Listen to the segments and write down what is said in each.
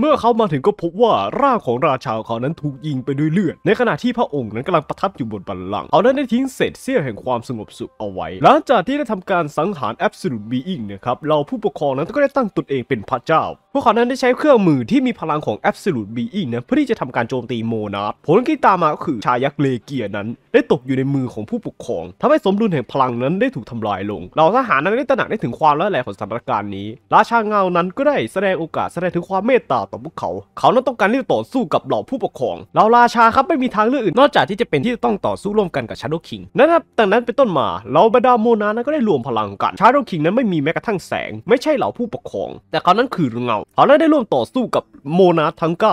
เมื่อเขามาถึงก็พบว่า ร่างของราชาของเขานั้นถูกยิงไปด้วยเลือด ในขณะที่พระองค์นั้นกำลังประทับอยู่บนบัลลังก์เขานั้นได้ทิ้งเศษเสี้ยวแห่งความสงบสุขเอาไว้ หลังจากที่ได้ทำการสังหารแอบสูตบีอิงนะครับ เราผู้ปกครองนั้นก็ได้ตั้งตนเองเป็นพระเจ้า พวกเขานั้นได้ใช้เครื่องมือที่มีพลังของแอบสูตบีอิงนะ เพื่อที่จะทำการโจมตีโมนาร์ผลที่ตามมาก็คือชายักษ์เลเกียนั้น ได้ตกอยู่ในมือของผู้ปกครองทำให้สมดุลแห่งพลังนั้นได้ถูกทำลายลง เราทหารนั้นได้ตระหนักได้ถึงความร้ายแรงของสถานการณ์นี้ ราชาเงานั้นก็ได้แสดงโอกาสแสดงถึงความเมตตาต่อพวกเขา เขานั้นต้องการที่จะต่อสู้กับเหล่าผู้ปกครองเราราชาครับไม่มีทางเลือกอื่นนอกจากที่จะเป็นที่ต้องต่อสู้ร่วมกันกับชาร์โดคิงนะครับั้งนั้นเป็นต้นมาเหล่าบรรดาโมนานั้นก็ได้รวมพลังกันชาร์โดคิงนั้นไม่มีแม้กระทั่งแสง ไม่ใช่เหล่าผู้ปกครอง แต่เขานั้นคือเงาเขา้ได้ร่วมต่อสู้กับโมนาทั้ง9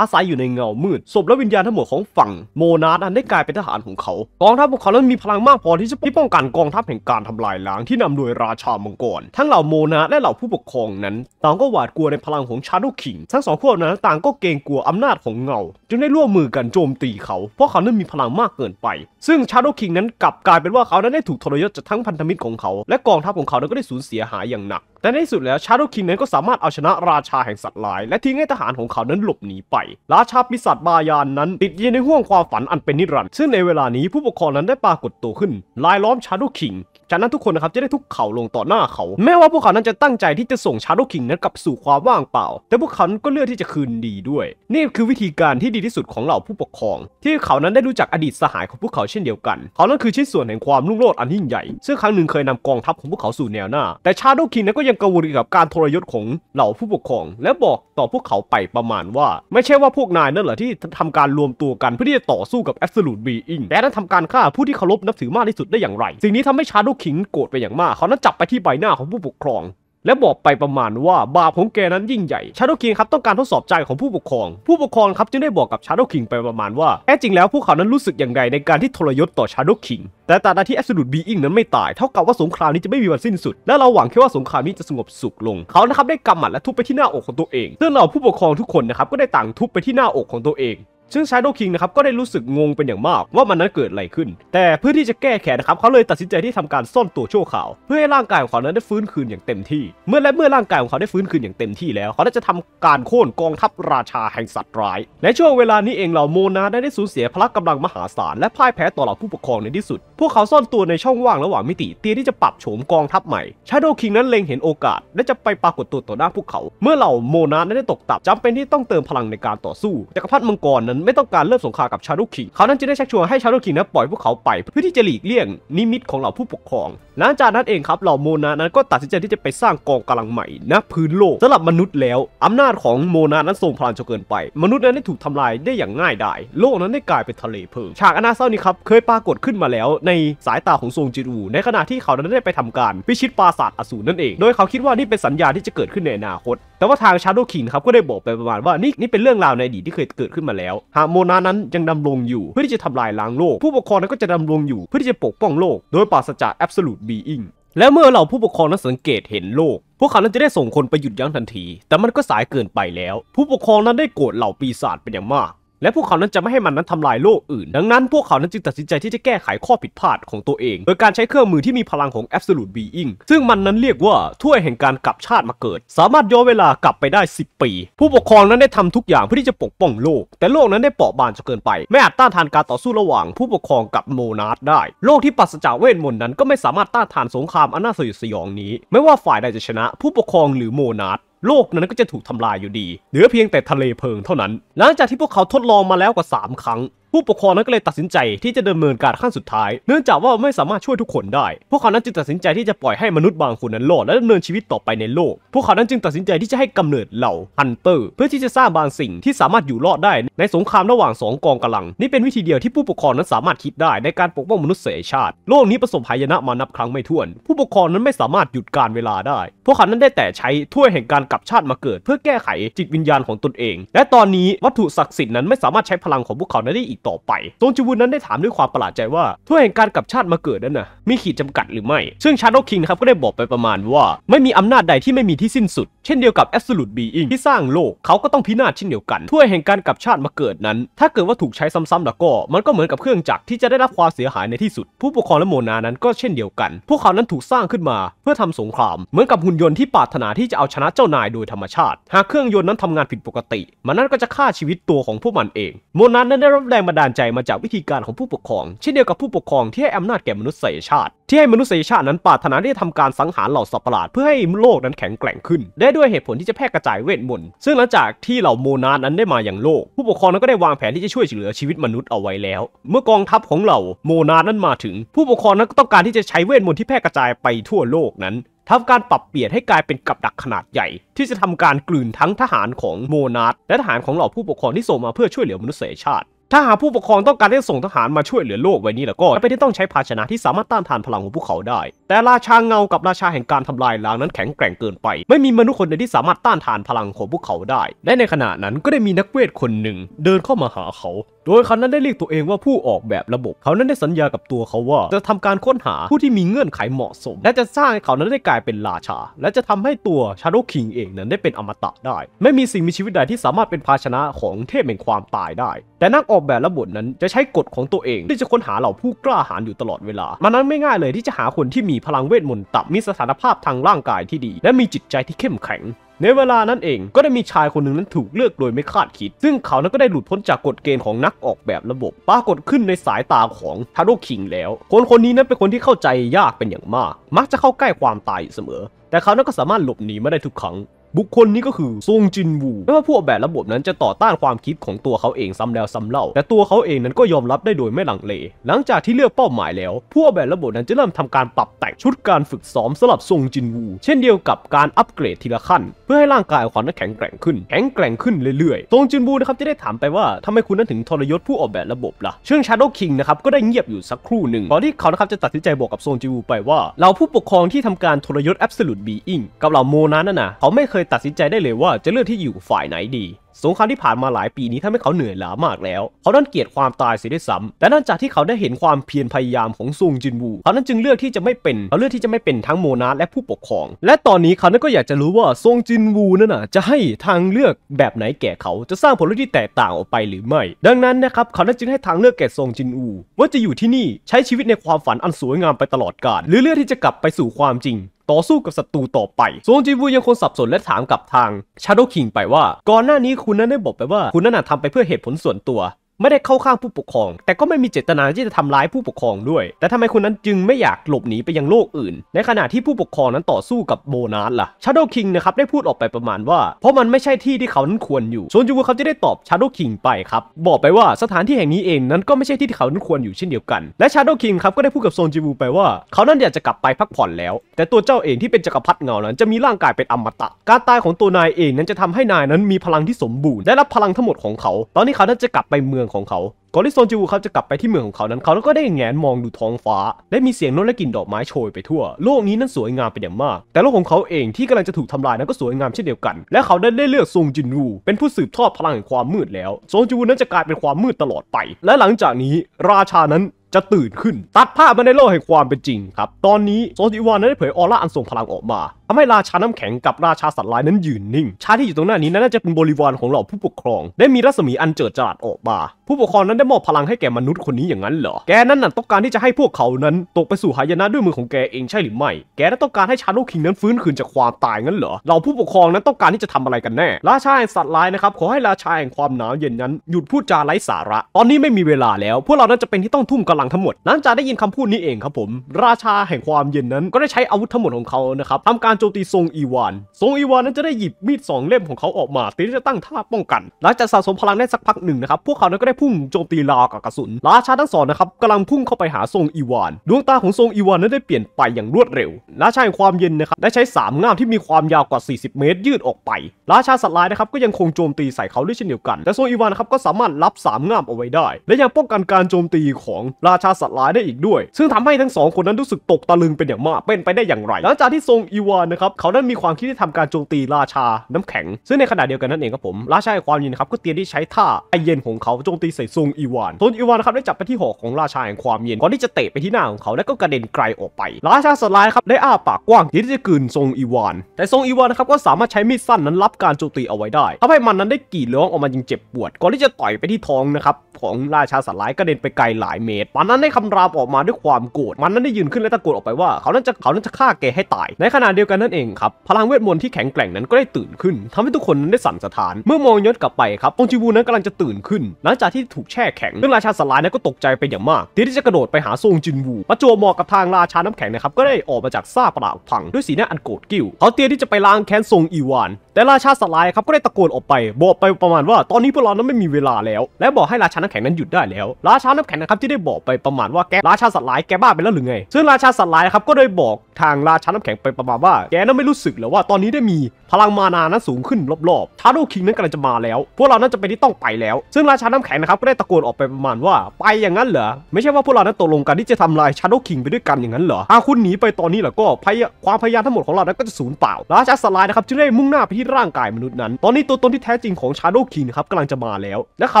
อาศัยอยู่ในเงามืดศพและวิญญาณทั้งหมดของฝั่งโมนาดันได้กลายเป็นทหารของเขา กองทัพของเขาเริ่มมีพลังมากพอที่จะป้องกันกองทัพแห่งการทำลายล้างที่นำโดยราชามังกรทั้งเหล่าโมนาดและเหล่าผู้ปกครองนั้น ต่างก็หวาดกลัวในพลังของชาโดคิงทั้งสองพวกนั้น ต่างก็เกรงกลัวอำนาจของเงาจึงได้ร่วมมือกันโจมตีเขาเพราะเขาเริ่มีพลังมากเกินไป ซึ่งชาโดคิงนั้นกลับกลายเป็นว่าเขานั้นได้ถูกทรยศจากทั้งพันธมิตรของเขา และกองทัพของเขานั้นก็ได้สูญเสียหายอย่างหนักแต่ในที่สุดแล้วชาโดคิงนั้นก็สามารถเอาชนะราชาแห่งสัตว์ลาย และทิ้งให้ทหารของเขานั้นหลบหนีไป ราชาปีศาจบายานนั้นติดอยู่ในห่วงความฝันอันเป็นนิรันดร์ซึ่งในเวลานี้ผู้ปกครองนั้นได้ปรากฏตัวขึ้นลายล้อมชาโดคิงจากนั้นทุกคนนะครับจะได้ทุกเข่าลงต่อหน้าเขา แม้ว่าพวกเขานั้นจะตั้งใจที่จะส่งชาโดคิงนั้นกลับสู่ความว่างเปล่า แต่พวกเขาก็เลือกที่จะคืนดีด้วย นี่คือวิธีการที่ดีที่สุดของเหล่าผู้ปกครอง ที่เขานั้นได้รู้จักอดีตสหายของพวกเขาเช่นเดียวกัน เขานั้นคือชิ้นส่วนแห่งความรุ่งโรจน์อันยิ่งใหญ่ซึ่งครั้งหนึ่งเคยนำกองทัพของพวกเขาสู่แนวหน้า แต่ชาโดคิงนั้นก็ยังกังวลเกี่ยวกับการทรยศของเหล่าผู้ปกครอง และบอกต่อพวกเขาไปประมาณว่า ไม่ใช่ว่าพวกนาย นั่นแหรอที่ทำการรวมตัวกันเพื่อที่จะต่อสู้กับแอ s o l ลู e บีอิงแต่นั้นทำการฆ่าผู้ที่เคารพนับถือมากที่สุดได้อย่างไรสิ่งนี้ทำให้ชาโดขิงโกรธไปอย่างมากเขานั้นจับไปที่ใบหน้าของผู้ปกครอง และบอกไปประมาณว่าบาปของแกนั้นยิ่งใหญ่ชาโดคิงครับต้องการทดสอบใจของผู้ปกครอง ผู้ปกครองครับจึงได้บอกกับชาโดคิงไปประมาณว่าแท้จริงแล้วพวกเขานั้นรู้สึกอย่างไรในการที่ทรยศต่อชาโดคิงแต่ตราดที่แอสซูดบีอิงนั้นไม่ตาย เท่ากับว่าสงครามนี้จะไม่มีวันสิ้นสุด และเราหวังแค่ว่าสงครามนี้จะสงบสุขลง เขานะครับได้กำหมัดและทุบไปที่หน้าอกของตัวเองเซื่งเราผู้ปกครองทุกคนนะครับก็ได้ต่างทุบไปที่หน้าอกของตัวเองซึ่งชายโดคิงนะครับก็ได้รู้สึกงงเป็นอย่างมากว่ามันนั้นเกิดอะไรขึ้น แต่เพื่อที่จะแก้แค้นนะครับเขาเลยตัดสินใจที่ทำการซ่อนตัวชั่วข่าว เพื่อให้ร่างกายของเขานั้นได้ฟื้นคืนอย่างเต็มที่ เมื่อและเมื่อร่างกายของเขาได้ฟื้นคืนอย่างเต็มที่ แล้วเขาได้จะทำการโค่นกองทัพราชาแห่งสัตว์ร้ายในช่วงเวลานี้เองเหล่าโมนาได้ได้สูญเสียพละกำลังมหาศาล และพ่ายแพ้ต่อเหล่าผู้ปกครองในที่สุด พวกเขาซ่อนตัวในช่องว่างระหว่างมิติเตรียที่จะปรับโฉมกองทัพใหม่ชายโดคิงนั้นเล็งเห็นโอกาสและจะไปปรากฏตัวต่อหน้าพวกเขา เมื่อเหล่าโมนาได้ตกตับจำเป็นที่ต้องเติมพลังในการต่อสู้จักรพรรดิมังกรนั้นไม่ต้องการเริ่มสงครามกับชาลุคิ เขานั้นจึงได้ชักชวนให้ชาลุคินั้นปล่อยพวกเขาไปเพื่อที่จะหลีกเลี่ยง นิมิตของเหล่าผู้ปกครอง หลังจากนั้นเองครับเหล่าโมนานั้นก็ตัดสินใจที่จะไปสร้างกองกำลังใหม่ณพื้นโลกสำหรับมนุษย์แล้ว อำนาจของโมนานั้นทรงพลังจนเกินไป มนุษย์นั้นได้ถูกทำลายได้อย่างง่ายดายโลกนั้นได้กลายเป็นทะเลเพลิงฉากอนาเซรานี้ครับเคยปรากฏขึ้นมาแล้วในสายตาของทรงจิอูในขณะที่เขานั้นได้ไปทำการพิชิตปราสาทอสูรนั่นเอง โดยเขาคิดว่านี่เป็นสัญญาที่จะเกิดขึ้นในอนาคตแต่ว่าทางชาร์โดคิงครับก็ได้บอกไปประมาณว่านี่นี่เป็นเรื่องราวในอดีตที่เคยเกิดขึ้นมาแล้วหากโมนานั้นยังดำรงอยู่เพื่อที่จะทำลายล้างโลก ผู้ปกครองนั้นก็จะดำรงอยู่เพื่อที่จะปกป้องโลกโดยปราศจากแอบสูตบีอิงและเมื่อเราผู้ปกครองนั้นสังเกตเห็นโลก พวกเขานั้นจะได้ส่งคนไปหยุดยั้งทันที แต่มันก็สายเกินไปแล้ว ผู้ปกครองนั้นได้โกรธเหล่าปีศาจเป็นอย่างมากและพวกเขานั้นจะไม่ให้มันนั้นทำลายโลกอื่น ดังนั้นพวกเขานั้นจึงตัดสินใจที่จะแก้ไขข้อผิดพลาดของตัวเอง โดยการใช้เครื่องมือที่มีพลังของ Absolute Being ซึ่งมันนั้นเรียกว่าถ้วยแห่งการกลับชาติมาเกิด สามารถย้อนเวลากลับไปได้ 10 ปี ผู้ปกครองนั้นได้ทำทุกอย่างเพื่อที่จะปกป้องโลก แต่โลกนั้นได้เปราะบางจนเกินไปไม่อาจต้านทานการต่อสู้ระหว่าง ผู้ปกครองกับโมนาร์ดได้ โลกที่ปัสจากเวทมนต์นั้นก็ไม่สามารถต้านทานสงครามอันน่าสยดสยองนี้ ไม่ว่าฝ่ายใดจะชนะ ผู้ปกครองหรือโมนาร์ดโลกนั้นก็จะถูกทำลายอยู่ดี เหลือเพียงแต่ทะเลเพลิงเท่านั้น หลังจากที่พวกเขาทดลองมาแล้วกว่า3ครั้งผู้ปกครองนั้นก็เลยตัดสินใจที่จะดำเนินการขั้นสุดท้าย เนื่องจากว่าไม่สามารถช่วยทุกคนได้ พวกเขานั้นจึงตัดสินใจที่จะปล่อยให้มนุษย์บางคนนั้นรอดและดำเนินชีวิตต่อไปในโลก พวกเขานั้นจึงตัดสินใจที่จะให้กำเนิดเหล่าฮันเตอร์ เพื่อที่จะสร้างบางสิ่งที่สามารถอยู่รอดได้ ในสงครามระหว่าง 2 กองกำลัง นี่เป็นวิธีเดียวที่ผู้ปกครองนั้นสามารถคิดได้ในการปกป้องมนุษยชาติ โลกนี้ประสบภัยนะมานับครั้งไม่ถ้วนผู้ปกครองนั้นไม่สามารถหยุดการเวลาได้พวกเขานั้นได้แต่ใช้ถ้วยแห่งการกลับชาติมาเกิด เพื่อแก้ไขจิตวิญญาณของตนเอง และตอนนี้วัตถุศักดิ์สิทธิ์นั้นไม่สามารถใช้พลังของพวกเขานั้นได้อีกต่อไปรงจูวุนนั้นได้ถามด้วยความประหลาดใจว่าถ้วยแห่งการกลับชาติมาเกิดนั้นนะมีขีดจำกัดหรือไม่ซึ่งชาร์ลคิงนะครับก็ได้บอกไปประมาณว่าไม่มีอำนาจใดที่ไม่มีที่สิ้นสุดเช่นเดียวกับ Absolute Being ที่สร้างโลกเขาก็ต้องพินาศเช่นเดียวกันถ้วยแห่งการกับชาติมาเกิดนั้น ถ้าเกิดว่าถูกใช้ซ้ำๆแล้วก็ มันก็เหมือนกับเครื่องจักรที่จะได้รับความเสียหายในที่สุด ผู้ปกครองและโมนานั้นก็เช่นเดียวกัน พวกเขานั้นถูกสร้างขึ้นมา เพื่อทำสงครามเหมือนกับหุ่นยนต์ที่ปรารถนาที่จะเอาชนะเจ้านายโดยธรรมชาติ หากเครื่องยนต์นั้นทำงานผิดปกติมันนั้นก็จะฆ่าชีวิตตัวของพวกมันเอง โมนานั้นได้รับแรงบันดาลใจมาจากวิธีการของผู้ปกครองเช่นเดียวกับผู้ปกครองที่ให้อำนาจแก่มนุษยชาติที่ให้มนุษยชาตินั้นปรารถนาที่จะทำการสังหารเหล่าสัตว์ประหลาดเพื่อให้โลกนั้นแข็งแกร่งขึ้น ได้ด้วยเหตุผลที่จะแพร่กระจายเวทมนต์ซึ่งหลังจากที่เหล่าโมนาดนั้นได้มาอย่างโลกผู้ปกครองนั้นก็ได้วางแผนที่จะช่วยเหลือชีวิตมนุษย์เอาไว้แล้ว เมื่อกองทัพของเหล่าโมนาดนั้นมาถึง ผู้ปกครองนั้นก็ต้องการที่จะใช้เวทมนต์ที่แพร่กระจายไปทั่วโลกนั้นทำการปรับเปลี่ยนให้กลายเป็นกับดักขนาดใหญ่ที่จะทำการกลืนทั้งทหารของโมนาดและทหารของเหล่าผู้ปกครองที่ส่งมาเพื่อช่วยเหลือมนุษยชาติถ้าหาผู้ปกครองต้องการให้ส่งทหารมาช่วยเหลือโลกไว้นี้แล้วก็จะเป็นที่ต้องใช้ภาชนะที่สามารถต้านทานพลังของพวกเขาได้ แต่ราชาเงากับราชาแห่งการทำลายล้างนั้นแข็งแกร่งเกินไป ไม่มีมนุษย์คนใดที่สามารถต้านทานพลังของพวกเขาได้และในขณะนั้นก็ได้มีนักเวทคนหนึ่งเดินเข้ามาหาเขาโดยเขานั้นได้เรียกตัวเองว่าผู้ออกแบบระบบ เขานั้นได้สัญญากับตัวเขาว่า จะทำการค้นหาผู้ที่มีเงื่อนไขเหมาะสม และจะสร้างให้เขานั้นได้กลายเป็นราชา และจะทำให้ตัวชาโลคิงเองนั้นได้เป็นอมตะได้ไม่มีสิ่งมีชีวิตใดที่สามารถเป็นภาชนะของเทพแห่งความตายได้ แต่นักออกแบบระบบนั้นจะใช้กฎของตัวเองที่จะค้นหาเหล่าผู้กล้าหาญอยู่ตลอดเวลามันนั้นไม่ง่ายเลยที่จะหาคนที่มีพลังเวทมนต์ต่ำมีสถานภาพทางร่างกายที่ดี และมีจิตใจที่เข้มแข็งในเวลานั้นเองก็ได้มีชายคนหนึ่งนั้นถูกเลือกโดยไม่คาดคิด ซึ่งเขานั้นก็ได้หลุดพ้นจากกฎเกณฑ์ของนักออกแบบระบบ ปรากฏขึ้นในสายตาของทาโร่คิงแล้ว คนคนนี้นั้นเป็นคนที่เข้าใจยากเป็นอย่างมาก มักจะเข้าใกล้ความตายเสมอ แต่เขานั้นก็สามารถหลบหนีมาได้ทุกครั้งบุคคลนี้ก็คือซงจินวูแม้ว่าผู้ออกแบบระบบนั้นจะต่อต้านความคิดของตัวเขาเองซ้ำแล้วซ้ำเล่าแต่ตัวเขาเองนั้นก็ยอมรับได้โดยไม่หลังเลหลังจากที่เลือกเป้าหมายแล้วผู้ออกแบบระบบนั้นจะเริ่มทำการปรับแต่งชุดการฝึกซ้อมสำหรับซงจินวูเช่นเดียวกับการอัปเกรดทีละขั้น เพื่อให้ร่างกายของเขานัแข็งแกร่งขึ้นแข็งแกร่งขึ้นเรื่อยๆซงจินวูนะครับจะได้ถามไปว่าทำไมคุณนั้นถึงทรยศผู้ออกแบบระบบละ่ะเชิงชาโดคิงนะครับก็ได้เงียบอยู่สักครู่หนึ่งก่อนที่เขานะครับจะตัดสินใจบอกกับซงจินวูไปว่าเราผู้ปกครองที่ทำการทรยศแอบสลดบีอิงกับเหล่าโมนั้นน่ะเขาไม่เคยตัดสินใจได้เลยว่าจะเลือกที่อยู่ฝ่ายไหนดีสงครามที่ผ่านมาหลายปีนี้ทำให้เขาเหนื่อยล้ามากแล้ว เขาดันเกลียดความตายเสียด้วยซ้ำ แต่นั่นจากที่เขาได้เห็นความเพียรพยายามของซุงจินวูเขานั้นจึงเลือกที่จะไม่เป็น เขาเลือกที่จะไม่เป็นทั้งโมนาและผู้ปกครอง และตอนนี้เขานั้นก็อยากจะรู้ว่าซุงจินวูนั่นน่ะจะให้ทางเลือกแบบไหนแก่เขาจะสร้างผลลัพธ์ที่แตกต่างออกไปหรือไม่ดังนั้นนะครับเขานั้นจึงให้ทางเลือกแก่ซงจินวูว่าจะอยู่ที่นี่ใช้ชีวิตในความฝันอันสวยงามไปตลอดกาลหรือเลือกที่จะกลับไปสู่ความจริง ต่อสู้กับศัตรูต่อไปซงจินวูยังคงสับสนและถามกับทางชาโดว์คิงไปว่าก่อนหน้านี้คุณนั้นได้บอกไปว่า คุณนั่นทำไปเพื่อเหตุผลส่วนตัวไม่ได้เข้าข้างผู้ปกครอง แต่ก็ไม่มีเจตนาที่จะทำร้ายผู้ปกครองด้วย แต่ทำไมคนนั้นจึงไม่อยากหลบหนีไปยังโลกอื่น ในขณะที่ผู้ปกครองนั้นต่อสู้กับโบนัสล่ะชารโดว์คิงนะครับได้พูดออกไปประมาณว่า เพราะมันไม่ใช่ที่ที่เขานั้นควรอยู่ส่วนจูบูเขาจะได้ตอบชารโดว์คิงไปครับบอกไปว่าสถานที่แห่งนี้เองนั้นก็ไม่ใช่ที่ที่เขานั้นควรอยู่เช่นเดียวกันและชารโดว์คิงครับก็ได้พูดกับโซนจูบูไปว่า เขานั้นอยากจะกลับไปพักผ่อนแล้ว แต่ตัวเจ้าเองที่เป็นจักรพรรดิเงานั้นจะมีร่างกายเป็นอมตะ การตายของตัวนายเองนั้นจะทำให้นายนั้นมีพลังที่สมบูรณ์ได้รับพลังทั้งหมดของเขา ตอนนี้เขานั้นจะกลับไปเมืองืองของเขาก่อนที่ซอนจิวูครับจะกลับไปที่เมืองของเขานั้นเขาก็ได้แงนมองดูท้องฟ้าและมีเสียงนกและกลิ่นดอกไม้โชยไปทั่วโลกนี้นั้นสวยงามเป็นอย่างมาก แต่โลกของเขาเองที่กำลังจะถูกทำลายนั้นก็สวยงามเช่นเดียวกันและเขาได้เลือกซงจินวูเป็นผู้สืบทอดพลังแห่งความมืดแล้วโซนจิวูนั้นจะกลายเป็นความมืดตลอดไป และหลังจากนี้ราชานั้นจะตื่นขึ้น ตัดภาพมาในโลกแห่งความเป็นจริงครับตอนนี้โซจิวานั้นได้เผยออร่าอันทรงพลังออกมาทำให้ราชาน้ำแข็งกับราชาสัตว์ร้ายนั้นยืนนิ่ง ชาที่อยู่ตรงหน้านี้น่าจะเป็นบริวารของเหล่าผู้ปกครอง ได้มีรัศมีอันเจิดจรัสออกมาผู้ปกครองนั้นได้มอบพลังให้แก่มนุษย์คนนี้อย่างนั้นเหรอแกนั้นน่ะต้องการที่จะให้พวกเขานั้นตกไปสู่หายนะด้วยมือของแกเองใช่หรือไม่แกนั้นต้องการให้ชาโลคิงนั้นฟื้นคืนจากความตายงั้นเหรอเหล่าผู้ปกครองนั้นต้องการที่จะทำอะไรกันแน่ราชาแห่งสัตว์ร้ายนะครับขอให้ราชาแห่งความหนาวเย็นนั้นหยุดพูดจาไร้สาระ ตอนนี้ไม่มีเวลาแล้ว พวกเรานั้นจะเป็นที่ต้องทุ่มกำลังทั้งหมดหลังจากได้ยินคำพูดนี้เองครับผมราชาแห่งความเย็นนั้นก็ได้ใช้อาวุธทั้งหมดของเขานะครับทำการโจมตีทรงอีวานทรงอีวานนั้นจะได้หยิบมีด2เล่มของเขาออกมาเตรียมจะตั้งท่าป้องกันหลังจากสะสมพลังได้สักพักหนึ่งนะครับพวกเขานั้นก็ได้พุ่งโจมตีลากับกระสุน ราชาทั้งสองนะครับกำลังพุ่งเข้าไปหาทรงอีวานดวงตาของทรงอีวานนั้นได้เปลี่ยนไปอย่างรวดเร็วราชาแห่งความเย็นนะครับได้ใช้สามง่ามที่มีความยาวกว่า 40 เมตรยืดออกไป ราชาสัตว์ลายนะครับก็ยังคงโจมตีใส่เขาด้วยเช่นเดียวกันแต่ทรงอีวานนะครับก็สามารถรับสามง่ามเอาไว้ได้ และยังป้องกันการโจมตีของราชาสัตว์ลายได้อีกด้วย ซึ่งทำให้ทั้งสองคนนั้นรู้สึกตกตะลึงเป็นอย่างมากเป็นไปได้อย่างไรหลังจากที่ทรงอีวานนะครับเขานั้นมีความคิดที่ทำการโจมตีราชาน้ำแข็ง ซึ่งในขณะเดียวกันนั่นเองครับผม ราชาความเย็นครับก็เตรียมที่ใช้ท่าไอเย็นของเขาโจมตีใส่ซงอีวานซงอีวานนะครับได้จับไปที่หอกของราชาแห่งความเย็นก่อนที่จะเตะไปที่หน้าของเขาและก็กระเด็นไกลออกไป ราชาสลายครับได้อ้าปากกว้างที่จะกืนซงอีวานแต่ซงอีวานนะครับก็สามารถใช้มีดสั้นนั้นรับการโจมตีเอาไว้ได้ทำให้มันนั้นได้กรีดร้องออกมายิงเจ็บปวดก่อนที่จะต่อยไปที่ท้องนะครับของราชาสลายกระเด็นไปไกลหลายเมตรมันนั้นได้คำรามออกมาด้วยความโกรธมันนั้นได้ยืนขึ้นและตะโกนออกไปว่าเขานั้นจะเขานั้นจะฆ่าแกให้ตาย ในขณะเดียวกันกันนั่นเองครับพลังเวทมนต์ที่แข็งแกร่งนั้นก็ได้ตื่นขึ้น ทำให้ทุกคนนั้นได้สั่นสะท้าน เมื่อมองย้อนกลับไปครับองจิวูนั้นกำลังจะตื่นขึ้นหลังจากที่ถูกแช่แข็งรื่งราชาสลายนั้นก็ตกใจไปอย่างมากที่จะกระโดดไปหาซงจินวูประจวบเหมาะกับทางราชาน้ำแข็งนะครับก็ได้ออกมาจากซาปรากพังด้วยสีหน้าอันโกรธกิ้วเขาเตรียมที่จะไปล้างแค้นซงอีวานแต่ราชาสลายครับก็ได้ตะโกนออกไป บอกไปประมาณว่าตอนนี้พวกเรานั้นไม่มีเวลา แล้วและบอกให้ราชาน้ำแข็งนั้นหยุดได้แล้ว ราชาน้ำแข็งนะครับที่ได้บอกไปประมาณว่าแกราชาสลายแกบ้าไปแล้วหรือไงซึ่งราชาสลายครับก็ได้บอกทางราชาน้ำแข็งไปประมาณว่าแกนั้นไม่รู้สึกหรอว่าตอนนี้ได้มีพลังมานานั้นสูงขึ้นรอบๆ ชาโดว์คิงนั้นกำลังจะมาแล้วพวกเรานั้นจะไปที่ต้องไปแล้ว ซึ่งราชาน้ำแข็งนะครับก็ได้ตะโกนออกไปประมาณว่า ไปอย่างนั้นเหรอไม่ใช่ว่าพวกเรานั้นตกลงกันที่จะทำลายชาโดว์คิงไปด้วยกันอย่างนั้นเหรอหากคุณหนีไปตอนนี้แล้วก็พยความพยายามทั้งหมดของเรานั้นก็จะสูญเปล่า ราชาสลายนะครับจึงได้มุ่งหน้าไปที่ร่างกายมนุษย์นั้น ตอนนี้ตัวตนที่แท้จริงของชาโดว์คิงนะครับกำลังจะมาแล้วและเขา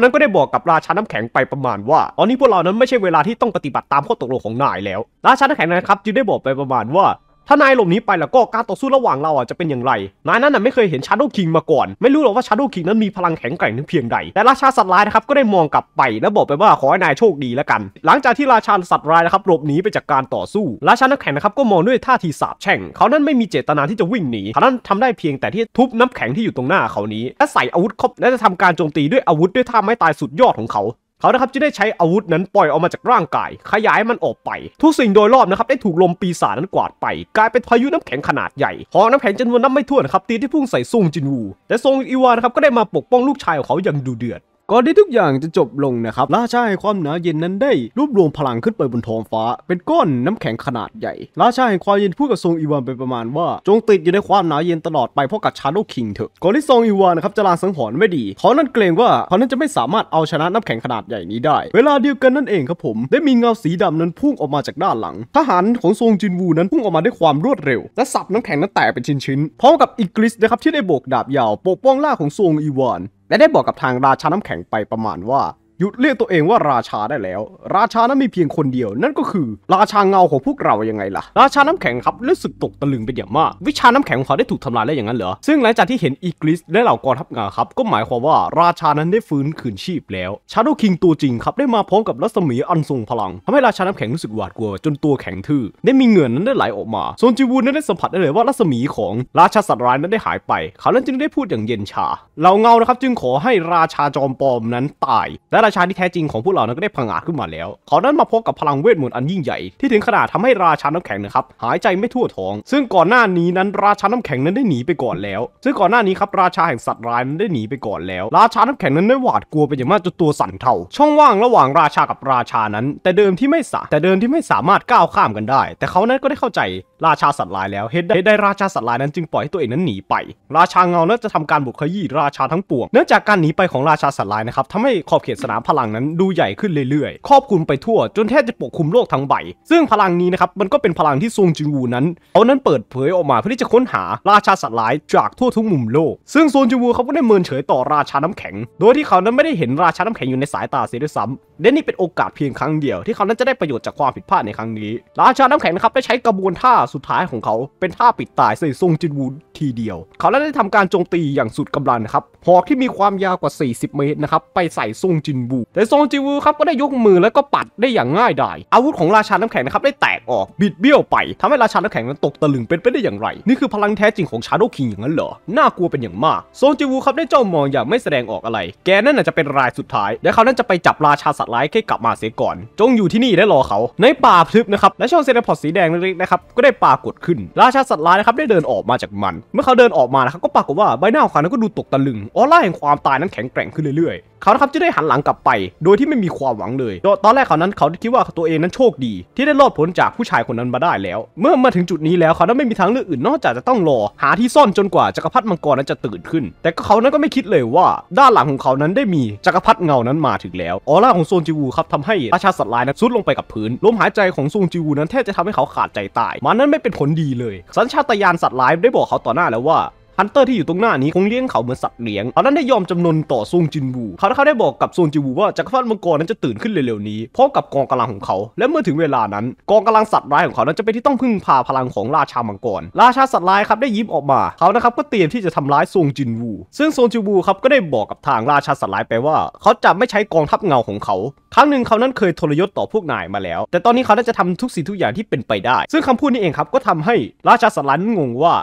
นั้นก็ได้บอกกับราชาน้ำแข็งไปประมาณว่า ตอนนี้พวกเรานั้นไม่ใช่เวลาที่ต้องปฏิบัติตามข้อตกลงของนายแล้ว ราชาน้ำแข็งนะครับจึงได้บอกไปประมาณว่าถ้านายหลบหนีไปแล้วก็การต่อสู้ระหว่างเราอ่ะจะเป็นอย่างไร นายนั้นน่ะไม่เคยเห็นชาร์ดูคิงมาก่อน ไม่รู้หรอกว่าชาร์ดูคิงนั้นมีพลังแข็งแกร่งถึงเพียงใด แต่ ราชาสัตว์ร้ายนะครับก็ได้มองกลับไปแล้วบอกไปว่าขอให้นายโชคดีแล้วกัน หลังจากที่ราชาสัตว์ร้ายนะครับหลบหนีไปจากการต่อสู้ ราชานักแข่งนะครับก็มองด้วยท่าทีสาบแช่ง เขานั้นไม่มีเจตนาที่จะวิ่งหนีเขานั้นทำได้เพียงแต่ที่ทุบน้ำแข็งที่อยู่ตรงหน้าเขานี้ และใส่อาวุธครบและจะทำการโจมตีด้วยอาวุธด้วยท่าไม้ตายสุดยอดของเขาเขานะครับจะได้ใช้อาวุธนั้นปล่อยออกมาจากร่างกายขยายมันออกไป ทุกสิ่งโดยรอบนะครับได้ถูกลมปีศาจนั้นกวาดไป กลายเป็นพายุน้ำแข็งขนาดใหญ่หอน้ำแข็งจำนวนนับไม่ถ้วนครับ ตีที่พุ่งใส่ซุงจินวู แต่ซงอีวานะครับก็ได้มาปกป้องลูกชายของเขาอย่างดูเดือดก่อนที่ทุกอย่างจะจบลงนะครับ ราชาแห่งความหนาวเย็นนั้นได้รวบรวมพลังขึ้นไปบนท้องฟ้า เป็นก้อนน้ำแข็งขนาดใหญ่ ราชาแห่งความเย็นพูดกับซงอีวานไปประมาณว่า จงติดอยู่ในความหนาวเย็นตลอดไปเพราะกับชาโนคิงเถอะก่อนที่ซงอีวานนะครับจะลาสังหรณ์ไม่ดีเขานั้นเกรงว่าเขานั้นจะไม่สามารถเอาชนะน้ำแข็งขนาดใหญ่นี้ได้ เวลาเดียวกันนั่นเองครับผมได้มีเงาสีดำนั้นพุ่งออกมาจากด้านหลังทหารของซงจินวูนั้นพุ่งออกมาด้วยความรวดเร็วและสับน้ำแข็งนั้นแตกเป็นชิ้นๆ พร้อมกับอีกริสนะครับที่ได้โบกดาบยาวปกป้องล่าของซงอีวานและได้บอกกับทางราชาน้ำแข็งไปประมาณว่าหยุดเรียกตัวเองว่าราชาได้แล้ว ราชานั้นมีเพียงคนเดียวนั่นก็คือราชาเงาของพวกเรายังไงล่ะราชาน้ำแข็งครับรู้สึกตกตะลึงเป็นอย่างมาก วิชาน้ำแข็งของเขาได้ถูกทำลายแล้วอย่างนั้นเหรอ ซึ่งหลังจากที่เห็นอีกริสและเหล่ากองทัพเงาครับ ก็หมายความว่าราชานั้นได้ฟื้นคืนชีพแล้ว ชาโดคิงตัวจริงครับได้มาพร้อมกับรัศมีอันทรงพลัง ทำให้ราชาน้ำแข็งรู้สึกหวาดกลัวจนตัวแข็งทื่อได้มีเหงื่อนั้นได้ไหลออกมาโซนจิวูนนั้นได้สัมผัสได้เลยว่ารัศมีของราชาสัตว์ร้ายนั้นได้หายไปเขานั้นจึงได้พูดอย่างเย็นชาเหล่าเงานะครับจึงขอให้ราชาจอมปลอมนั้นตายและราชาที่แท้จริงของพวกเรานั้นก็ได้พังอาจขึ้นมาแล้ว เขานั้นมาพบกับ พลังเวทมนต์อันยิ่งใหญ่ที่ถึงขนาดทำให้ราชาน้ำแข็งนะครับหายใจไม่ทั่วท้อง ซึ่งก่อนหน้านี้นั้นราชาน้ำแข็งนั้นได้หนีไปก่อนแล้ว ซึ่งก่อนหน้านี้ครับราชาแห่งสัตว์ร้ายนั้นได้หนีไปก่อนแล้ว ราชาน้ำแข็งนั้นได้หวาดกลัวไปอย่างมากจนตัวสั่นเทา ช่องว่างระหว่างราชากับราชานั้น แต่เดิมที่ไม่สะแต่เดิม ที่ไม่สามารถก้าวข้ามกันได้ แต่เขานั้นก็ได้เข้าใจราชาสัตว์ลายแล้วเฮดได้ราชาสัตว์ลายนั้นจึงปล่อยให้ตัวเองนั้นหนีไป ราชาเงานั้นจะทำการบุกขยี้ราชาทั้งปวงเนื่องจากการหนีไปของราชาสัตว์ลายนะครับทำให้ขอบเขตสนามพลังนั้น ดูใหญ่ขึ้นเรื่อยๆ ครอบคลุมไปทั่วจนแทบจะปกคลุมโลกทั้งใบ ซึ่งพลังนี้นะครับมันก็เป็นพลังที่ซงจิงวู นั้นเขานั้นเปิดเผยออกมาเพื่อที่จะค้นหาราชาสัตว์ลายจากทั่วทุกมุมโลกซึ่งซงจิงวูเขาก็ได้เมินเฉยต่อราชาน้ำแข็ง โดยที่เขานั้นไม่ได้เห็นราชาน้ำแข็งอยู่ในสายตาเสียด้วยซ้ำและนี่เป็นโอกาสเพียงครั้งเดียวที่เขานั้นจะได้ประโยชน์จากความผิดพลาดในครั้งนี้ ราชาน้ำแข็งนะครับได้ใช้กระบวนท่าสุดท้ายของเขาเป็นท่าปิดตาย ใส่ซงจินวูทีเดียว เขาได้ทำการโจมตีอย่างสุดกำลังครับหอกที่มีความยาวกว่า 40 เมตรนะครับไปใส่ซงจินวูแต่ซงจินวูครับก็ได้ยกมือแล้วก็ปัดได้อย่างง่ายดายอาวุธของราชาน้ำแข็งนะครับได้แตกออก บิดเบี้ยวไปทำให้ราชาน้ำแข็งนั้นตกตะลึงเป็นไปได้อย่างไร นี่คือพลังแท้จริงของชาโดคิงอย่างนั้นเหรอน่ากลัวเป็นอย่างมากซงจินวูครับได้จ้องมองอย่างไม่แสดงออกอะไร แกนั่นอาจจะเป็นรายสุดท้าย และเขานั่นจะไปจับราชาสัตว์ร้ายให้กลับมาเสียก่อน จงอยู่ที่นี่ได้รอเขา ในป่าพลึบนะครับและช่องเซนพอร์ตสีแดงเล็กๆนะครับก็ได้ปรากฏขึ้น ราชาสัตว์ร้ายนะครับได้เดินออกมาจากมัน เมื่อเขาเดินออกมานะครับก็ปรากฏว่า ใบหน้าของเขานั้นก็ดูตกตะลึง ออร่าแห่งความตายนั้นแข็งแกร่งขึ้นเรื่อยๆ เขานะครับจะได้หันหลังกลับไป โดยที่ไม่มีความหวังเลย ตอนแรกเขานั้นเขาคิดว่าตัวเองนั้นโชคดี ที่ได้รอดพ้นจากผู้ชายคนนั้นมาได้แล้ว เมื่อมาถึงจุดนี้แล้วเขานั้นไม่มีทางเลือกอื่น นอกจากจะต้องรอ หาที่ซ่อนจนกว่าจักรพรรดิมังกรนั้นจะตื่นขึ้น แต่เขานั้นก็ไม่คิดเลยว่าด้านหลังของเขานั้นได้มีจักรพรรดิเงานั้นมาถึงแล้วออร่าของโซนจิวูครับทำให้ราชาสัตว์ร้ายนั้นซุดลงไปกับพื้นลมหายใจของโซนจิวูนั้นแทบจะทำให้เขาขาดใจตายมันนั้นันไม่เป็นผลดีเลย สัญชาตญาณสัตว์ร้ายได้บอกเขาต่อหน้าแล้วว่าฮันเตอร์ที่อยู่ตรงหน้านี้คงเลี้ยงเขาเหมือนสัตว์เลี้ยง เขานั้นได้ยอมจำนนต่อซงจินบูเขาเขาได้บอกกับซงจินบูว่าจักรพรรดิมังกรนั้นจะตื่นขึ้นเร็วๆนี้พร้อมกับกองกำลังของเขา และเมื่อถึงเวลานั้นกองกำลังสัตว์ร้ายของเขานั้นจะเป็นที่ต้องพึ่งพาพลังของราชามังกร ราชาสัตว์ร้ายครับได้ยิ้มออกมา เขานะครับก็เตรียมที่จะทำร้ายซงจินบูซึ่งซงจินบูครับก็ได้บอกกับทางราชาสัตว์ร้ายไปว่า เขาจะไม่ใช้กองทัพเงาของเขา ครั้งหนึ่งเขานั้นเคยทรยศต่อพวกนายมาแล้ว แต่ตอนนี้เขาน่าจะทำทุกสิ่งทุกอย่างที่เป็นไปได้ ซึ่งคำพูดนี้เองครับก็ทำให้ราชาสัตว์ร้ายงงว่า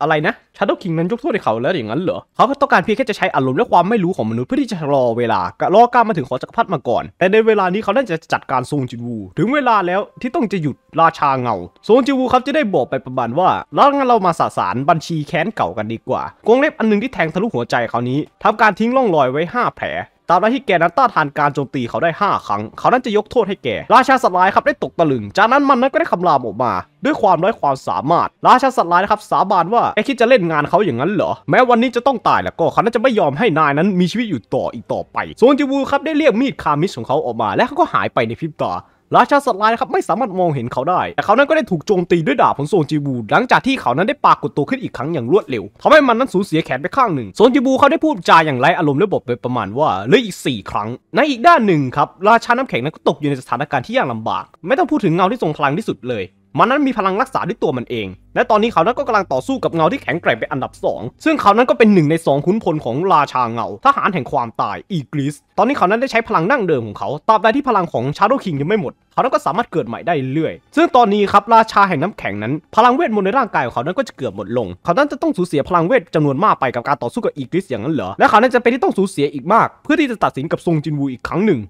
อะไรนะชาว์คิงนั้นยกโทษให้เขาแล้วอย่างนั้นเหรอ เขาต้องการเพียงแค่จะใช้อารมณ์และความไม่รู้ของมนุษย์เพื่อที่จะรอเวลารอการมาถึงขอจักรพรรดิมาก่อน แต่ในเวลานี้เขาน่าจะจัดการซงจิวู ถึงเวลาแล้วที่ต้องจะหยุดราชาเงาซงจิวูครับจะได้บอกไปประมาณว่าแล้วงั้นเรามาสาสารบัญชีแค้นเก่ากันดีกว่ากรงเล็บอันนึงที่แทงทะลุหัวใจเขานี้ทำการทิ้งร่องรอยไว้5แผลตามใดที่แกนั้นต้าทานการโจมตีเขาได้ 5 ครั้ง เขานั้นจะยกโทษให้แก ราชาสัตว์ร้ายครับได้ตกตะลึง จากนั้นมันนั้นก็ได้คำรามออกมา ด้วยความร้อยความสามารถราชาสัตว์ร้ายนะครับ สาบานว่าไอ้คิดจะเล่นงานเขาอย่างนั้นเหรอ แม้วันนี้จะต้องตายแล้วก็เขานั้นจะไม่ยอมให้นาย นั้นมีชีวิตอยู่ต่ออีกต่อไปโซนจิวูครับได้เรียกมีดคามิสของเขาออกมา และเขาก็หายไปในพริบตาราชาสัต์รายครับไม่สามารถมองเห็นเขาได้ แต่เขานั้นก็ได้ถูกโจมตีด้วยดาบของโซนจิบู หลังจากที่เขานั้นได้ปรากดตัวขึ้นอีกครั้งอย่างรวดเร็วทำให้มันนั้นสูญเสียแขนไปข้างหนึ่งโซนจิบูเขาได้พูดจาอย่างไรอารมณ์และบกไปประมาณว่าเลยออีก 4 ครั้ง ในอีกด้านหนึ่งครับราชาน้ำแข็งนั้นก็ตกอยู่ในสถานการณ์ที่ยากลำบาก ไม่ต้องพูดถึงเงาที่ทรงพลังที่สุดเลยมันนั้นมีพลังรักษาด้วยตัวมันเองและตอนนี้เขานั้นก็กำลังต่อสู้กับเงาที่แข็งแกร่งเป็นอันดับ 2 ซึ่งเขานั้นก็เป็นหนึ่งใน2ขุนพลของราชาเงาทหารแห่งความตายอีกริส ตอนนี้เขานั้นได้ใช้พลังนั่งเดิมของเขาตราบใดที่พลังของชาโดคิงยังไม่หมด เขานั้นก็สามารถเกิดใหม่ได้เรื่อย ซึ่งตอนนี้ครับราชาแห่งน้ำแข็งนั้น พลังเวทมนต์ในร่างกายของเขานั้นก็จะเกือบหมดลง เขานั้นจะต้องสูญเสียพลังเวทจำนวนมากไปกับการต่อสู้กับอีกริส อย่างนั้นเหรอ และเขานั้นจะเป็นที่ต้องสูญเสียอีกมาก เพื่อที่จะตัดสินกับซงจินวูอีกครั้งหนึ่ง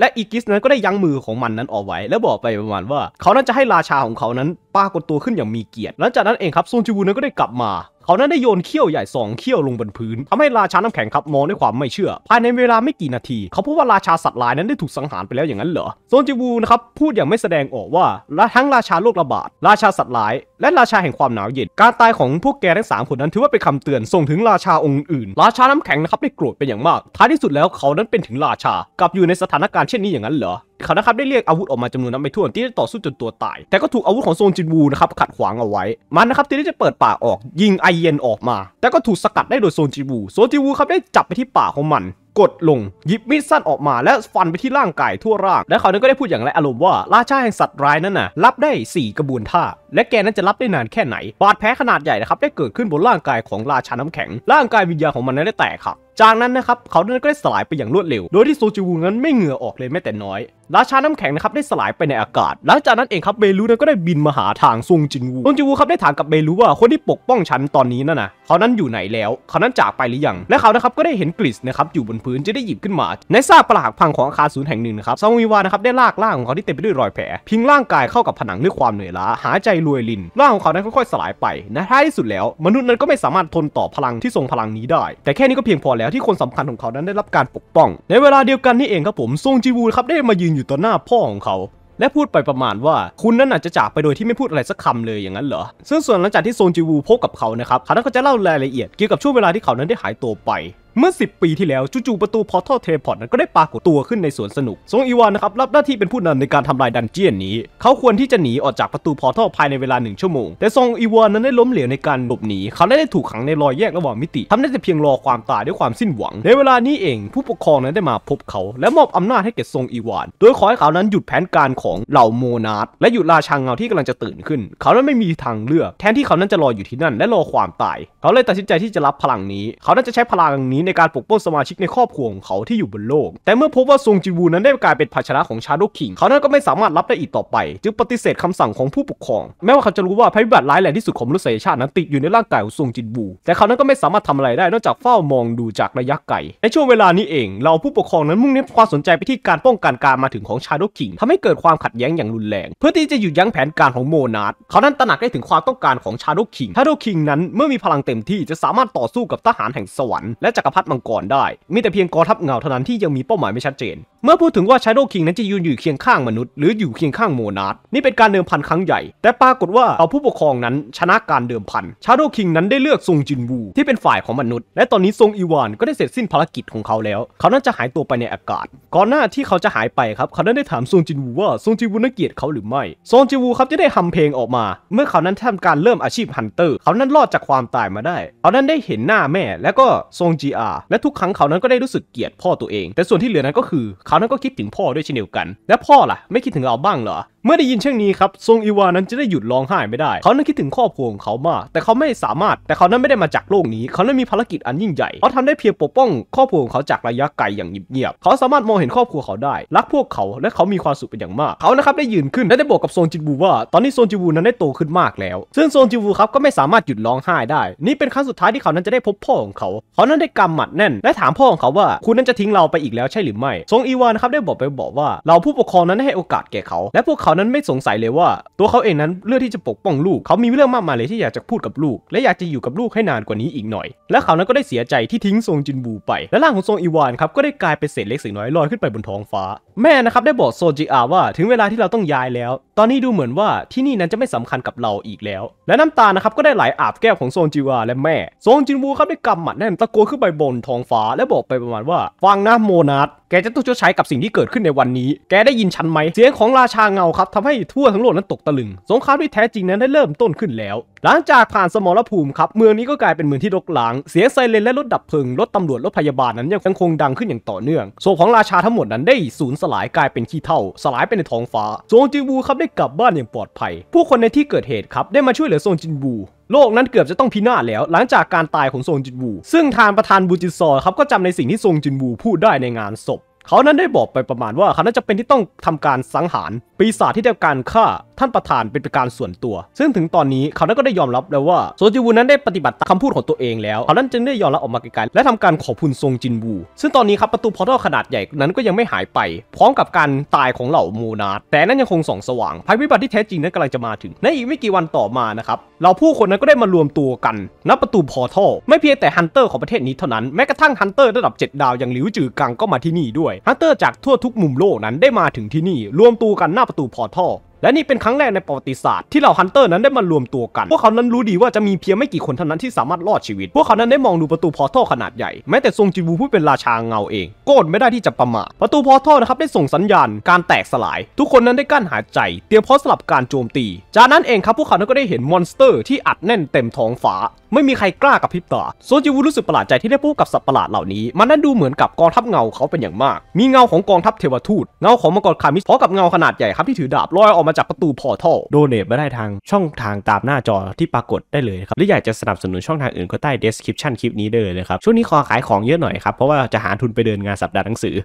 และอีกิสนั้นก็ได้ยั้งมือของมันนั้นออกไว้ แล้วบอกไปประมาณว่า เขานั้นจะให้ราชาของเขานั้นปรากฏตัวขึ้นอย่างมีเกียรติ หลังจากนั้นเองครับซูนจิวูนั้นก็ได้กลับมาเขานั้นได้โยนเขี้ยวใหญ่สองเขี้ยวลงบนพื้นทำให้ราชาน้ำแข็งครับมองด้วยความไม่เชื่อ ภายในเวลาไม่กี่นาทีเขาพบว่าราชาสัตว์ลายนั้นได้ถูกสังหารไปแล้วอย่างนั้นเหรอโซนจิวูนะครับพูดอย่างไม่แสดงออกว่าและทั้งราชาโรคระบาดราชาสัตว์ลาย และราชาแห่งความหนาวเย็นการตายของพวกแกทั้ง 3 คนนั้นถือว่าเป็นคำเตือนส่งถึงราชาองค์อื่น ราชาน้ำแข็งนะครับได้โกรธเป็นอย่างมาก ท้ายที่สุดแล้วเขานั้นเป็นถึงราชากลับอยู่ในสถานการณ์เช่นนี้อย่างนั้นเหรอเขานะครับได้เรียกอาวุธออกมาจำนวนนับไม่ถ้วนที่จะต่อสู้จนตัวตายแต่ก็ถูกอาวุธของโซนจินวูนะครับขัดขวางเอาไว้มันนะครับ ที่จะเปิดปากออก ยิงไเย็นออกมาแต่ก็ถูกสกัดได้โดยโซนจิวู โซนจิวูครับได้จับไปที่ป่าของมัน กดลง หยิบมีดสั้นออกมาและฟันไปที่ร่างกายทั่วร่าง และเขานั้นก็ได้พูดอย่างไรอารมณ์ว่า ราชาแห่งสัตว์ร้ายนั้นน่ะรับได้ 4 กระบวนท่า และแก นั้นจะรับได้นานแค่ไหนบาดแผลขนาดใหญ่นะครับได้เกิดขึ้นบนร่างกายของราชาน้ำแข็ง ร่างกายวิญญาณของมันนั้นได้แตกครับจากนั้นนะครับ เขานั้นก็ได้สลายไปอย่างรวดเร็ว โดยที่โซจิวูนั้นไม่เหงื่อออกเลยแม้แต่น้อย ราชาน้ำแข็งนะครับได้สลายไปในอากาศ หลังจากนั้นเองครับเบลูนั้นก็ได้บินมาหาทางซงจินวูซงจินวูครับได้ถามกับเบลูว่าคนที่ปกป้องฉันตอนนี้นั่นนะเขานั้นอยู่ไหนแล้วเขานั้นจากไปหรือยังและเขานะครับก็ได้เห็นกริสนะครับอยู่บนพื้นจะได้หยิบขึ้นมา ในซากปลักพังของอาคารศูนย์แห่งหนึ่งนะครับซาวิวานะครับได้ลากร่างของเขาที่เต็มไปด้วยรอยแผลพิงร่างกายเข้ากับผนังด้วยความเหนื่อยล้าหายใจรวยลินร่างของเขานั้นค่อยๆสลายไปนท้ายที่สุดแล้ว มนุษย์นั้นก็ไม่สามารถทนต่อพลังที่ทรงพลังนี้ได้ แต่แค่นี้ก็เพียงพอแล้วที่คนสำคัญของเขานั้นได้รับการปกป้อง ในเวลาเดียวกันนี่เองครับผมซงจีวูครับ ได้มายืนอยู่ต่อหน้าพ่อของเขา และพูดไปประมาณว่าคุณนั้นอาจจะจากไปโดยที่ไม่พูดอะไรสักคำเลยอย่างนั้นเหรอซึ่งส่วนหลังจากที่โซนจิวูพบกับเขานะครับเขาก็จะเล่ารายละเอียดเกี่ยวกับช่วงเวลาที่เขานั้นได้หายตัวไปเมื่อ 10 ปีที่แล้วจู่ๆประตูพอร์ทัลเทเลพอร์ตนั้นก็ได้ปรากฏตัวขึ้นในสวนสนุกซงอีวานนะครับรับหน้าที่เป็นผู้นำในการทำลายดันเจียนนี้ เขาควรที่จะหนีออกจากประตูพอร์ทัลภายในเวลา 1 ชั่วโมงแต่ซงอีวานนั้นได้ล้มเหลวในการหลบหนีเขาได้ถูกขังในรอยแยกระหว่างมิติทำได้แต่เพียงรอความตายด้วยความสิ้นหวังในเวลานี้เองผู้ปกครองนั้นได้มาพบเขา และมอบอำนาจให้แก่ซงอีวานโดยขอให้เขานั้นหยุดแผนการของเหล่าโมนาร์และหยุดราชังเงาที่กำลังจะตื่นขึ้น เขานั้นไม่มีทางเลือกแทนที่เขานั้นจะรออยู่ที่นั่นและรอความตาย เขาเลยตัดสินใจที่จะรับพลังนี้ เขานั้นจะใช้พลังนี้ในการปกป้องสมาชิกในครอบครัวของเขาที่อยู่บนโลก แต่เมื่อพบว่าซงจินวูนั้นได้กลายเป็นภาชนะของชาโดคิง เขานั้นก็ไม่สามารถรับได้อีกต่อไป จึงปฏิเสธคำสั่งของผู้ปกครองแม้ว่าเขาจะรู้ว่าภัยพิบัติร้ายแรงที่สุดของมนุษยชาตินั้นติดอยู่ในร่างกายของซงจินวู แต่เขานั้นก็ไม่สามารถทำอะไรได้นอกจากเฝ้ามองดูจากระยะไกลในช่วงเวลานี้เองเราผู้ปกครองนั้นมุ่งเน้นความสนใจไปที่การป้องกันการมาถึงของชาโดคิงทำให้เกิดความขัดแย้งอย่างรุนแรงเพื่อที่จะหยุดยั้งแผนการของโมนาร์ดเขานั้นตระหนักได้ถึงความต้องการของชาโดคิงชาโดคิงนั้นเมื่อมีพลังเต็มที่จะสามารถต่อสู้กับทหารแห่งสวรรค์และจักพรรดิมังกรได้มีแต่เพียงกองทัพเงาเท่านั้นที่ยังมีเป้าหมายไม่ชัดเจนเมื่อพูดถึงว่าชาโดว์คิงนั้นจะยืนอยู่เคียงข้างมนุษย์หรืออยู่เคียงข้างโมนาร์ดนี่เป็นการเดิมพันครั้งใหญ่ แต่ปรากฏว่าเอาผู้ปกครองนั้นชนะการเดิมพันชาโดว์คิงนั้นได้เลือกทรงจินวูที่เป็นฝ่ายของมนุษย์ และตอนนี้ทรงอีวานก็ได้เสร็จสิ้นภารกิจของเขาแล้ว เขานั้นจะหายตัวไปในอากาศ ก่อนหน้าที่เขาจะหายไปครับเขานั้นได้ถามทรงจินวูว่าทรงจินวูน่าเกลียดเขาหรือไม่ทรงจินวูครับจะได้ทำเพลงออกมา เมื่อเขานั้นทำการเริ่มอาชีพฮันเตอร์ เขานั้นรอดจากความตายมาได้เขานั้นได้เห็นหน้าแม่ แลวก็ทรงจีอาและทุกครั้งเขานั้นก็ได้รู้สึกเกลียดพ่อตัวเอง แต่ส่วนที่เหลือนั้นก็คือเเขานั้นก็คิดถึงพ่อ ด้วยเช่นเดียวกัน และพ่อล่ะ ไม่คิดถึงเราบ้างเหรอเมื่อได้ยินเช่นนี้ครับซงอีวานั้นจะได้หยุดร้องไห้ไม่ได้ เขานั้นคิดถึงครอบครัวของเขามาก แต่เขาไม่สามารถ แต่เขานั้นไม่ได้มาจากโลกนี้ เขานั้นมีภารกิจอันยิ่งใหญ่เขาทำได้เพียงปกป้องครอบครัวของเขาจากระยะไกลอย่างเงียบ ๆ เขาสามารถมองเห็นครอบครัวเขาได้ รักพวกเขาและเขามีความสุขเป็นอย่างมาก เขานะครับได้ยืนขึ้นและได้บอกกับซงจิบูว่า ตอนนี้ซงจิบูนั้นได้โตขึ้นมากแล้ว ซึ่งซงจิบูครับก็ไม่สามารถหยุดร้องไห้ ได้ นี่เป็นครั้งสุดท้ายที่เขานั้นจะได้พบพ่อของเขา เขานั้นได้กำหมัดแน่นและถามพ่อของเขาว่า คุณนั้นจะทิ้งเราไปอีกแล้วใช่หรือไม่ซงอีวานะครับได้บอกไปบอกว่า เราผู้ปกครองนั้นให้โอกาสแก่เขาและพวกเขาานั้นไม่สงสัยเลยว่า ตัวเขาเองนั้นเลือกที่จะปกป้องลูกเขามีเรื่องมากมายเลยที่อยากจะพูดกับลูก และอยากจะอยู่กับลูกให้นานกว่านี้อีกหน่อย และเขานั้นก็ได้เสียใจที่ทิ้งทรงจินบูไป และร่างของทรงอีวานครับก็ได้กลายเป็นเศษเล็กเศษน้อยลอยขึ้นไปบนท้องฟ้า แม่นะครับ ได้บอกโซจิอาว่าถึงเวลาที่เราต้องย้ายแล้ว ตอนนี้ดูเหมือนว่าที่นี่นั้นจะไม่สำคัญกับเราอีกแล้ว และน้ำตานะครับก็ได้ไหลาอาบแก้วของโซนจิวาและแม่โซนจินบูครับได้กำหมัดแน่น ตะโกนขึ้นไปบนท้องฟ้า และบอกไปประมาณว่าฟังนะโมนัสแกจะต้องชดใช้กับสิ่งที่เกิดขึ้นในวันนี้ แกได้ยินฉันไหมเสียงของราชาเงาครัทับทำให้ทั่วทั้งโลกนั้นตกตะลึง สงครามที่แท้จริงนั้นได้เริ่มต้นขึ้นแล้ว หลังจากผ่านสมรภูมิครับเมืองนี้ก็กลายเป็นเมืองที่รกร้างเสียงไซเรนและรถดับเพลิงรถตำรวจรถพยาบาลนั้นยังคงดังขึ้นอย่างต่อเนื่องศพของราชาทั้งหมดนั้นได้สูญสลายกลายเป็นขี้เถ้าสลายไปในท้องฟ้าโซงจินบูครับได้กลับบ้านอย่างปลอดภัย ผู้คนในที่เกิดเหตุครับได้มาช่วยเหลือโซงจินบูโลกนั้นเกือบจะต้องพินาศแล้ว หลังจากการตายของโซงจินบูซึ่งทางประธานบูจิซอครับก็จำในสิ่งที่โซงจินบูพูดได้ในงานศพเขานั้นได้บอกไปประมาณว่าเขานจะเป็นที่ต้องทำการสังหารปีศาจที่ได้การฆ่าท่านประธานเป็นการส่วนตัว ซึ่งถึงตอนนี้เขานั้นก็ได้ยอมรับแล้วว่าโซจิวูนั้นได้ปฏิบัติตามคำพูดของตัวเองแล้วเขานั้นจึงได้ยอมรับออกมาไกลๆและทำการขอบุณทรงจินบูซึ่งตอนนี้ครับประตูพอร์ทัลขนาดใหญ่นั้นก็ยังไม่หายไป พร้อมกับการตายของเหล่ามูนาร์แต่นั้นยังคงส่องสว่างภัยพิบัติที่แท้จริงนั้นกำลังจะมาถึงในอีกไม่กี่วันต่อมานะครับเราผู้คนนั้นก็ได้มารวมตัวกันณประตูพอร์ทัลไม่เพียงแต่ฮันเตอร์ของประเทศนี้เท่านั้นแม้กระทั่งฮันเตอร์ระดับ7 ดาวอย่างหลิวจือกังก็มาที่นี่ด้วยยฮันเตอร์จากทั่วทุกมุมโลกนั้นได้มาถึงที่นี่ รวมตัวกันหน้าประตูพอร์ทัลและนี่เป็นครั้งแรกในประวัติศาสตร์ที่เหล่าฮันเตอร์นั้นได้มารวมตัวกัน พวกเขานั้นรู้ดีว่าจะมีเพียงไม่กี่คนเท่านั้นที่สามารถรอดชีวิต พวกเขานั้นได้มองดูประตูพอร์ทัลขนาดใหญ่แม้แต่ทรงจิบูผู้เป็นราชาเงาเอง โกดไม่ได้ที่จะประมาทประตูพอร์ทัลนะครับได้ส่งสัญญาณการแตกสลาย ทุกคนนั้นได้กั้นหายใจ เตรียมพร้อมสำหรับการโจมตี จากนั้นเองครับพวกเขานั้นก็ได้เห็นมอนสเตอร์ที่อัดแน่นเต็มท้องฟ้าไม่มีใครกล้ากับพิบตาโซจิวุรู้สึกประหลาดใจที่ได้พบกับสัตว์ประหลาดเหล่านี้มันนั้นดูเหมือนกับกองทัพเงาเขาเป็นอย่างมากมีเงาของกองทัพเทวทูตเงาของมังกรคามิสพร้อมกับเงาขนาดใหญ่ครับที่ถือดาบลอยออกมาจากประตูพอร์ทัลโดเนทม่ได้ทางช่องทางตามหน้าจอที่ปรากฏได้เลยครับหรืออยากจะสนับสนุนช่องทางอื่นก็ใต้เดสคริปชั่นคลิปนี้ได้เลยนะครับช่วงนี้ขอขายของเยอะหน่อยครับเพราะว่าจะหาทุนไปเดินงานสัปดาห์หนังสือ